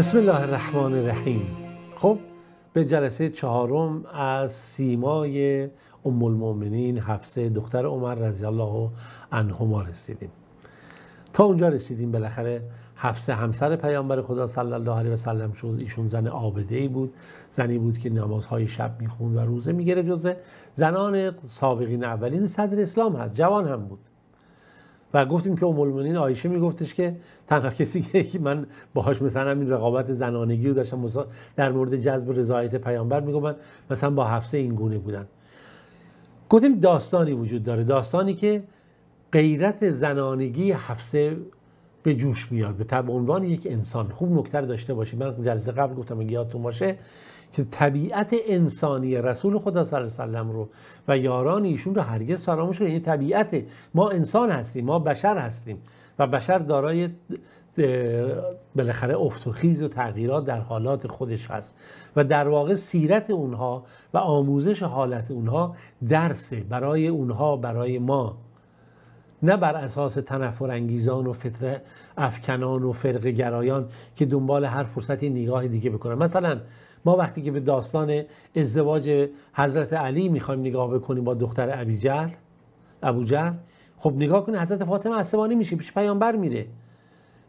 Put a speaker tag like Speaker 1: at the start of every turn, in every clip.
Speaker 1: بسم الله الرحمن الرحیم خب به جلسه چهارم از سیمای ام المؤمنین حفصه دختر عمر رضی الله عنهما رسیدیم تا اونجا رسیدیم بالاخره حفصه همسر پیامبر خدا صلی الله علیه و سلم شد ایشون زن عابده ای بود زنی بود که نمازهای شب میخوند و روزه میگرفت جزء زنان سابقین اولین صدر اسلام هست جوان هم بود و گفتیم که ام آیشه میگفتش که تنها کسی که من باهاش مثلا این رقابت زنانگی رو داشتم در مورد جذب رضایت پیامبر میگم مثلا با حفصه این گونه بودن گفتیم داستانی وجود داره داستانی که غیرت زنانگی حفصه به جوش میاد به عنوان یک انسان خوب نکتر داشته باشی من جلسه قبل گفتم اگه یادتون باشه که طبیعت انسانی رسول خدا صلی الله علیه وسلم رو و یاران ایشون رو هرگز فراموش کنید یعنی این طبیعت ما انسان هستیم ما بشر هستیم و بشر دارای بالاخره افت و خیز و تغییرات در حالات خودش هست و در واقع سیرت اونها و آموزش حالت اونها درسه برای اونها برای ما نه بر اساس تنفر انگیزان و فتر افکنان و فرق که دنبال هر فرصتی نگاه دیگه بکنن مثلا ما وقتی که به داستان ازدواج حضرت علی میخوایم نگاه بکنیم با دختر ابو ابوجهل خب نگاه کنید حضرت فاطمه عصبانی میشه پیش پیامبر میره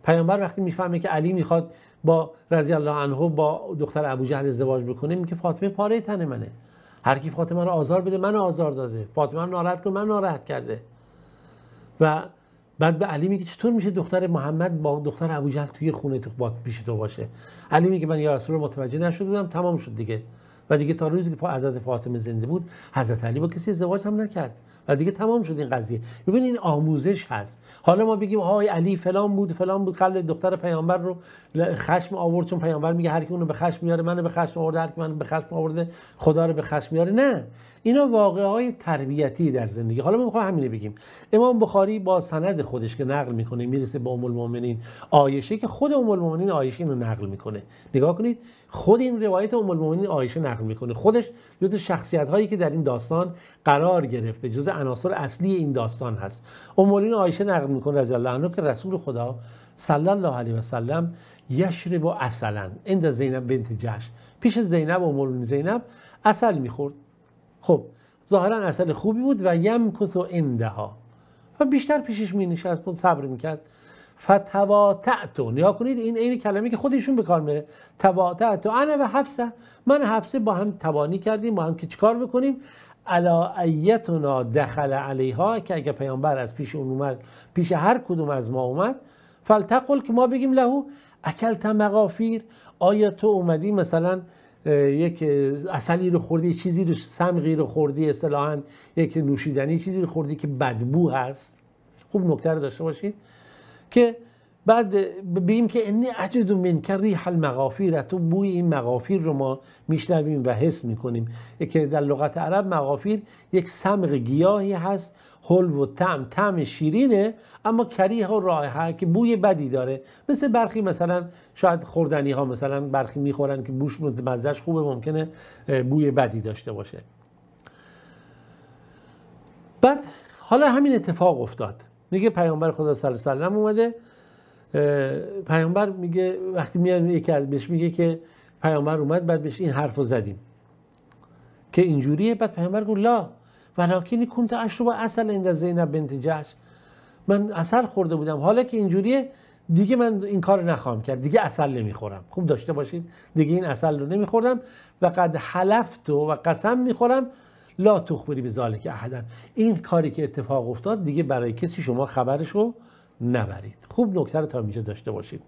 Speaker 1: پیامبر وقتی میفهمه که علی میخواد با رضی الله عنه با دختر ابو جهل ازدواج بکنه میگه فاطمه پاره تن منه هر کی فاطمه رو آزار بده من آزار داده فاطمه رو ناراحت کنه من ناراحت کرده و بعد به علی میگه چطور میشه دختر محمد با دختر ابوجهل توی خونه تو پیش تو باشه علی میگه من یا رسول متوجه نشده بودم تمام شد دیگه و دیگه تا روزی که حضرت فاطمه زنده بود حضرت علی با کسی ازدواج هم نکرد و دیگه تمام شد این قضیه ببین این آموزش هست حالا ما بگیم های علی فلان بود فلان بود قلب دختر پیامبر رو خشم آورد چون پیامبر میگه هر کی اونو به خشم میاره منو به خشم آورده هر کی منو به خشم آورده خدا رو به خشم میاره نه اینا واقعه های تربیتی در زندگی حالا ما میخوام همینه بگیم امام بخاری با سند خودش که نقل میکنه میرسه به ام المؤمنین عایشه که خود ام المؤمنین عایشه اینو نقل میکنه نگاه کنید خود این روایت ام المؤمنین عایشه میکنه خودش جز شخصیت هایی که در این داستان قرار گرفته جز عناصر اصلی این داستان هست امولین عایشه نقل میکنه رضی الله عنه که رسول خدا صلی الله علیه و سلم یشرب اصلا عند زینب بنت جش پیش زینب امولین زینب اصل میخورد خب ظاهرا اصل خوبی بود و یم کتو اندها و بیشتر پیشش می از بود صبر میکرد فتواتعتو نیا کنید این عین کلمه که خودشون به کار میره تواتعتو انا و حفصه من حفصه با هم توانی کردیم با هم که چیکار بکنیم علا ایتنا دخل علیها که اگر پیامبر از پیش اون اومد پیش هر کدوم از ما اومد فلتقل که ما بگیم لهو اکلت مغافیر آیا تو اومدی مثلا یک اصلی رو خوردی چیزی رو سمغی رو خوردی اصطلاحا یک نوشیدنی چیزی رو خوردی که بدبو هست خوب نکته داشته باشید که بعد ببینیم که انی اجد من ریح المغافیر تو بوی این مغافیر رو ما میشنویم و حس میکنیم که در لغت عرب مغافیر یک سمق گیاهی هست حلو و تم تم شیرینه اما کریه و رایحه که بوی بدی داره مثل برخی مثلا شاید خوردنی ها مثلا برخی میخورن که بوش مزهش خوبه ممکنه بوی بدی داشته باشه بعد حالا همین اتفاق افتاد میگه پیامبر خدا صلی الله علیه و اومده پیامبر میگه وقتی میاد یکی از بهش میگه که پیامبر اومد بعد بهش این حرفو زدیم که اینجوریه بعد پیامبر گفت لا ولکن کنت اشرب اصل عند زینب بنت جحش من اصل خورده بودم حالا که اینجوریه دیگه من این کار نخواهم کرد دیگه اصل نمیخورم خوب داشته باشید دیگه این اصل رو نمیخوردم و قد حلفت و قسم میخورم لا تخبری به ذالک احدا این کاری که اتفاق افتاد دیگه برای کسی شما خبرش رو نبرید خوب نکته رو تا اینجا داشته باشید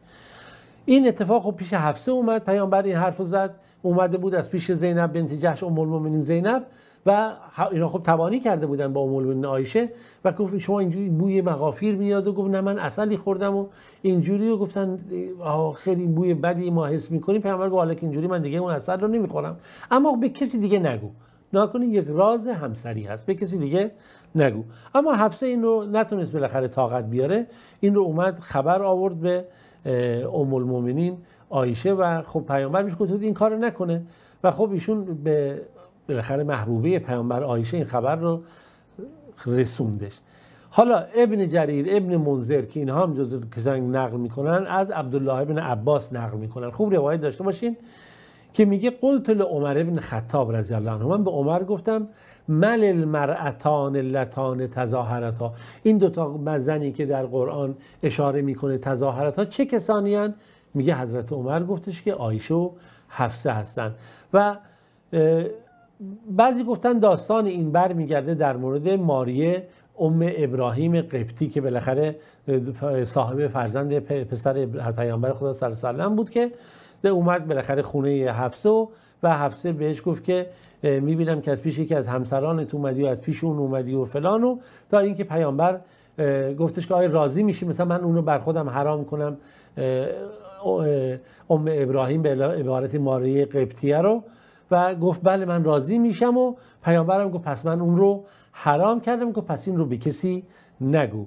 Speaker 1: این اتفاق خب پیش حفصه اومد پیامبر این حرف رو زد اومده بود از پیش زینب بنت جحش ام المؤمنین زینب و اینا خب توانی کرده بودن با ام المؤمنین عایشه و گفت شما اینجوری بوی مغافیر میاد و گفت نه من اصلی خوردم و اینجوری و گفتن خیلی بوی بدی ما حس میکنیم پیامبر گفت حالا اینجوری من دیگه اون اصل رو نمیخورم اما به کسی دیگه نگو ناکنی یک راز همسری هست به کسی دیگه نگو اما حفصه این رو نتونست بالاخره طاقت بیاره این رو اومد خبر آورد به ام المومنین آیشه و خب پیامبر میش گفت این کارو نکنه و خب ایشون به بالاخره محبوبه پیامبر آیشه این خبر رو رسوندش حالا ابن جریر ابن منذر که اینها هم جز کسانی نقل میکنن از عبدالله ابن عباس نقل میکنن خوب روایت داشته باشین که میگه قلت لعمر ابن خطاب رضی الله عنه من به عمر گفتم مل المرعتان اللتان تظاهرتا این دوتا مزنی که در قرآن اشاره میکنه تظاهرتا چه کسانی میگه حضرت عمر گفتش که آیشو و هستن و بعضی گفتن داستان این بر میگرده در مورد ماریه ام ابراهیم قبطی که بالاخره صاحب فرزند پسر پیامبر خدا صلی الله علیه بود که اومد بالاخره خونه حفصه و حفصه بهش گفت که میبینم که از پیش یکی از همسرانت اومدی و از پیش اون اومدی و فلان و تا اینکه پیامبر گفتش که آیا راضی میشی مثلا من اونو بر خودم حرام کنم ام ابراهیم به عبارت ماریه قبطیه رو و گفت بله من راضی میشم و پیامبرم گفت پس من اون رو حرام کردم گفت پس این رو به کسی نگو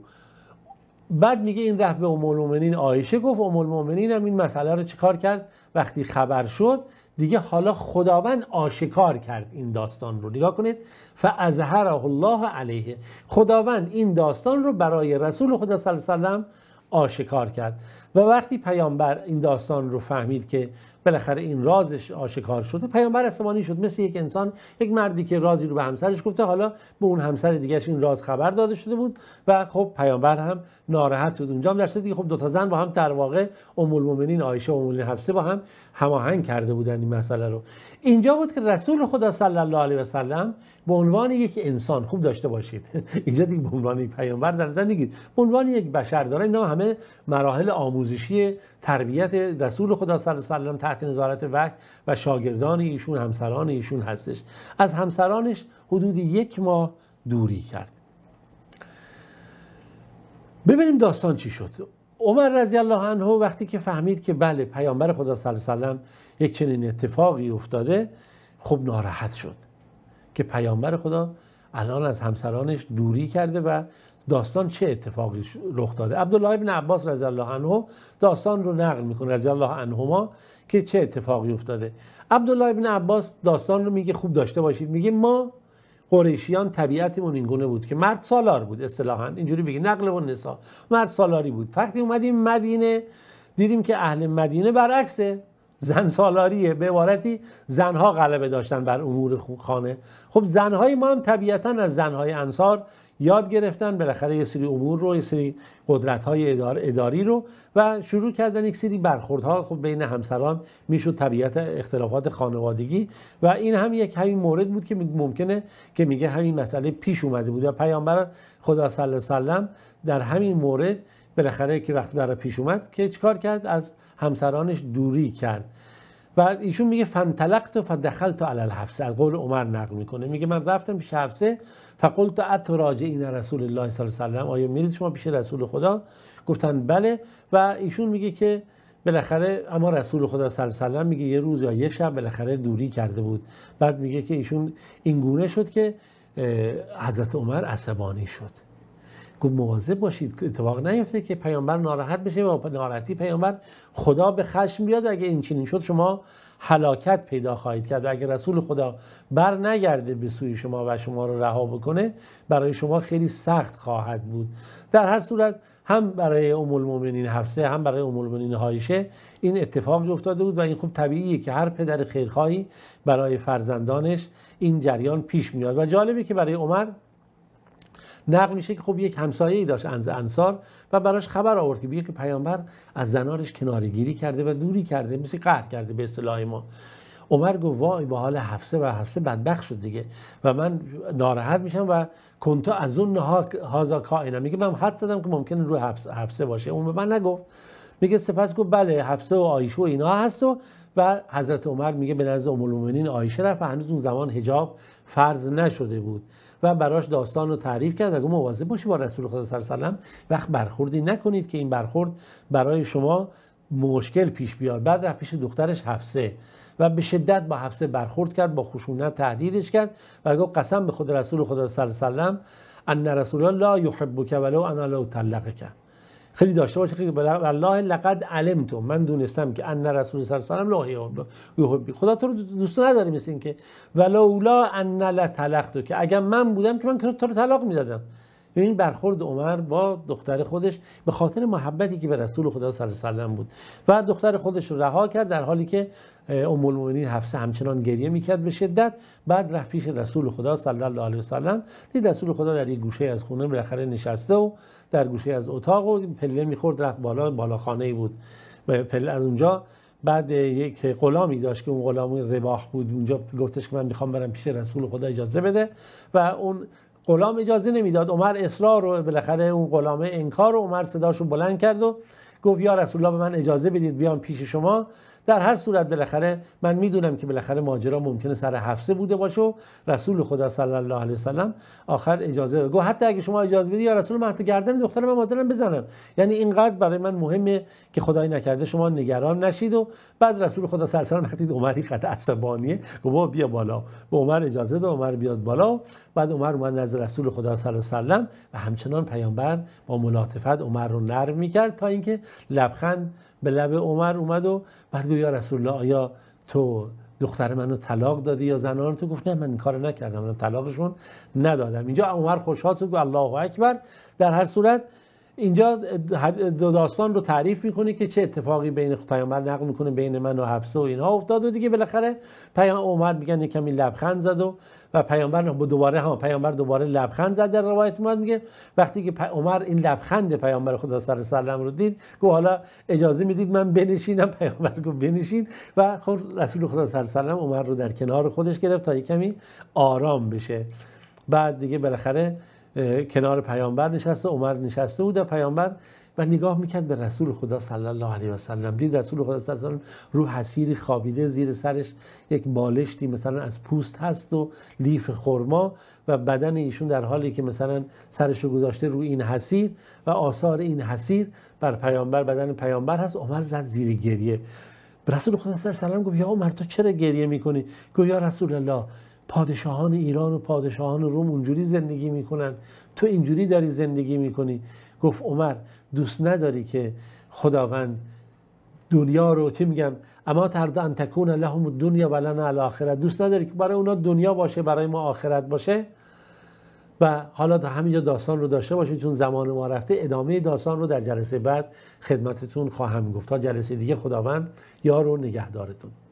Speaker 1: بعد میگه این رفت به ام المؤمنین عایشه گفت ام المؤمنین هم این مسئله رو چیکار کرد وقتی خبر شد دیگه حالا خداوند آشکار کرد این داستان رو نگاه کنید فازهره الله علیه خداوند این داستان رو برای رسول خدا صلی الله علیه و آشکار کرد و وقتی پیامبر این داستان رو فهمید که بالاخره این رازش آشکار شده پیامبر آسمانی شد مثل یک انسان یک مردی که رازی رو به همسرش گفته حالا به اون همسر دیگهش این راز خبر داده شده بود و خب پیامبر هم ناراحت بود اونجا هم در دیگه خب دو تا زن با هم در واقع ام المؤمنین عایشه و ام حفصه با هم هماهنگ کرده بودن این مسئله رو اینجا بود که رسول خدا صلی الله علیه و سلم به عنوان یک انسان خوب داشته باشید اینجا دیگه به عنوان پیامبر در نظر نگیرید به عنوان یک بشر داره اینا همه مراحل آموز آموزشی تربیت رسول خدا صلی الله علیه و سلم تحت نظارت وقت و شاگردان ایشون همسران ایشون هستش از همسرانش حدود یک ماه دوری کرد ببینیم داستان چی شد عمر رضی الله عنه وقتی که فهمید که بله پیامبر خدا صلی الله علیه و یک چنین اتفاقی افتاده خب ناراحت شد که پیامبر خدا الان از همسرانش دوری کرده و داستان چه اتفاقی رخ داده عبدالله ابن عباس رضی الله عنه داستان رو نقل میکنه رضی الله عنهما که چه اتفاقی افتاده عبدالله ابن عباس داستان رو میگه خوب داشته باشید میگه ما قریشیان طبیعتمون گونه بود که مرد سالار بود اصطلاحا اینجوری بگی نقل و نسا مرد سالاری بود وقتی اومدیم مدینه دیدیم که اهل مدینه برعکسه زن سالاریه به عبارتی زنها غلبه داشتن بر امور خانه خب زنهای ما هم طبیعتا از زنهای انصار یاد گرفتن بالاخره یه سری امور رو یه سری قدرت های ادار اداری رو و شروع کردن یک سری برخوردها خب بین همسران میشد طبیعت اختلافات خانوادگی و این هم یک همین مورد بود که ممکنه که میگه همین مسئله پیش اومده بود و پیامبر خدا صلی الله در همین مورد بالاخره که وقتی برای پیش اومد که چکار کرد از همسرانش دوری کرد و ایشون میگه فنتلقت و فدخلت علی الحفصه از قول عمر نقل میکنه میگه من رفتم پیش حفصه فقلت ات راجعین رسول الله صلی الله علیه و آیا میرید شما پیش رسول خدا گفتن بله و ایشون میگه که بالاخره اما رسول خدا صلی الله علیه و میگه یه روز یا یه شب بالاخره دوری کرده بود بعد میگه که ایشون اینگونه شد که حضرت عمر عصبانی شد گو مواظب باشید که اتفاق نیفته که پیامبر ناراحت بشه و ناراحتی پیامبر خدا به خشم بیاد اگه این چنین شد شما هلاکت پیدا خواهید کرد و اگر رسول خدا بر نگرده به سوی شما و شما رو رها بکنه برای شما خیلی سخت خواهد بود در هر صورت هم برای ام المؤمنین حفصه هم برای ام المؤمنین این اتفاق افتاده بود و این خوب طبیعیه که هر پدر خیرخواهی برای فرزندانش این جریان پیش میاد و جالبه که برای عمر نقل میشه که خب یک همسایه‌ای داشت انز انصار و براش خبر آورد که که پیامبر از زنارش کنارگیری کرده و دوری کرده مثل قهر کرده به اصطلاح ما عمر گفت وای به حال حفصه و حفصه بدبخت شد دیگه و من ناراحت میشم و کنتا از اون هازا کائنا میگه من حد زدم که ممکنه رو حفصه, حفصه باشه اون به من نگفت میگه سپس گفت بله حفصه و آیشه و اینا هست و و حضرت عمر میگه به نزد ام المؤمنین عایشه رفت و هنوز اون زمان حجاب فرض نشده بود و براش داستان رو تعریف کرد و مواظب باشی با رسول خدا صلی الله وقت برخوردی نکنید که این برخورد برای شما مشکل پیش بیاد بعد رفت پیش دخترش حفصه و به شدت با حفصه برخورد کرد با خشونت تهدیدش کرد و گفت قسم به خود رسول خدا صلی الله علیه ان رسول الله لا یحبک ولو انا لو طلقک خیلی داشته باشه خیلی بله. والله لقد علمتم من دونستم که ان رسول صلی الله علیه و خدا تو رو دوست نداره مثل اینکه ولولا ان لتلقتو که اگر من بودم که من تو رو طلاق میدادم این برخورد عمر با دختر خودش به خاطر محبتی که به رسول خدا صلی الله علیه و بود و دختر خودش رو رها کرد در حالی که ام المؤمنین حفصه همچنان گریه میکرد به شدت بعد رفت پیش رسول خدا صلی الله علیه و سلم دید رسول خدا در یک گوشه از خونه بالاخره نشسته و در گوشه از اتاق و پله میخورد رفت بالا بالا خانه بود پله از اونجا بعد یک غلامی داشت که اون غلام رباح بود اونجا گفتش که من میخوام برم پیش رسول خدا اجازه بده و اون غلام اجازه نمیداد عمر اصرار رو بالاخره اون غلام انکار و عمر صداشو بلند کرد و گفت یا رسول الله به من اجازه بدید بیام پیش شما در هر صورت بالاخره من میدونم که بالاخره ماجرا ممکنه سر حفصه بوده باشه و رسول خدا صلی الله علیه وسلم آخر اجازه داد گفت حتی اگه شما اجازه بدی یا رسول من گردن دختر من مادرم بزنم یعنی اینقدر برای من مهمه که خدای نکرده شما نگران نشید و بعد رسول خدا صلی الله علیه وقتی عمر خط عصبانیه گفت بیا بالا به عمر اجازه داد عمر بیاد بالا بعد عمر اومد نزد رسول خدا صلی الله علیه وسلم و همچنان پیامبر با ملاطفت عمر رو نرم میکرد تا اینکه لبخند به لب عمر اومد و بعد گفت یا رسول الله آیا تو دختر منو طلاق دادی یا زنان تو گفت نه من این کارو نکردم من طلاقشون ندادم اینجا عمر خوشحال شد گفت الله اکبر در هر صورت اینجا دو داستان رو تعریف میکنه که چه اتفاقی بین خب پیامبر نقل میکنه بین من و حفصه و اینها افتاد و دیگه بالاخره پیام عمر میگن کمی لبخند زد و و پیامبر دوباره هم پیامبر دوباره لبخند زد در روایت میاد میگه وقتی که عمر این لبخند پیامبر خدا صلی الله رو دید گفت حالا اجازه میدید من بنشینم پیامبر گفت بنشین و خب رسول خدا صلی الله عمر رو در کنار خودش گرفت تا کمی آرام بشه بعد دیگه بالاخره کنار پیامبر نشسته عمر نشسته بود و پیامبر و نگاه میکرد به رسول خدا صلی الله علیه و سلم دید رسول خدا صلی الله علیه و سلم رو حسیری خوابیده زیر سرش یک بالشتی مثلا از پوست هست و لیف خرما و بدن ایشون در حالی که مثلا سرش رو گذاشته رو این حسیر و آثار این حسیر بر پیامبر بدن پیامبر هست عمر زد زیر گریه رسول خدا صلی الله علیه و سلم گفت یا عمر تو چرا گریه میکنی گفت یا رسول الله پادشاهان ایران و پادشاهان روم اونجوری زندگی میکنن تو اینجوری داری زندگی میکنی گفت عمر دوست نداری که خداوند دنیا رو چی میگم اما ترد ان تکون لهم دنیا ولنا الاخره دوست نداری که برای اونا دنیا باشه برای ما آخرت باشه و حالا تا همینجا داستان رو داشته باشید چون زمان ما رفته ادامه داستان رو در جلسه بعد خدمتتون خواهم گفت تا جلسه دیگه خداوند یار و نگهدارتون